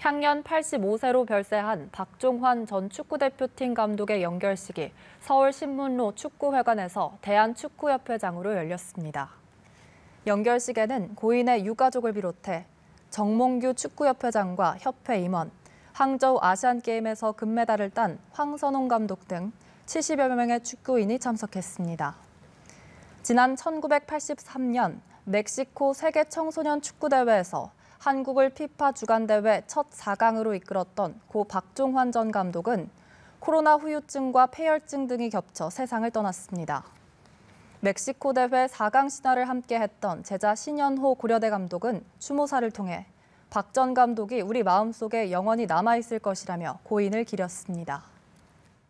향년 85세로 별세한 박종환 전 축구대표팀 감독의 연결식이 서울신문로 축구회관에서 대한축구협회장으로 열렸습니다. 연결식에는 고인의 유가족을 비롯해 정몽규 축구협회장과 협회 임원, 항저우 아시안게임에서 금메달을 딴 황선홍 감독 등 70여 명의 축구인이 참석했습니다. 지난 1983년 멕시코 세계 청소년 축구대회에서 한국을 피파 주간대회 첫 4강으로 이끌었던 고 박종환 전 감독은 코로나 후유증과 폐혈증 등이 겹쳐 세상을 떠났습니다. 멕시코 대회 4강 신화를 함께했던 제자 신현호 고려대 감독은 추모사를 통해 박 전 감독이 우리 마음속에 영원히 남아있을 것이라며 고인을 기렸습니다.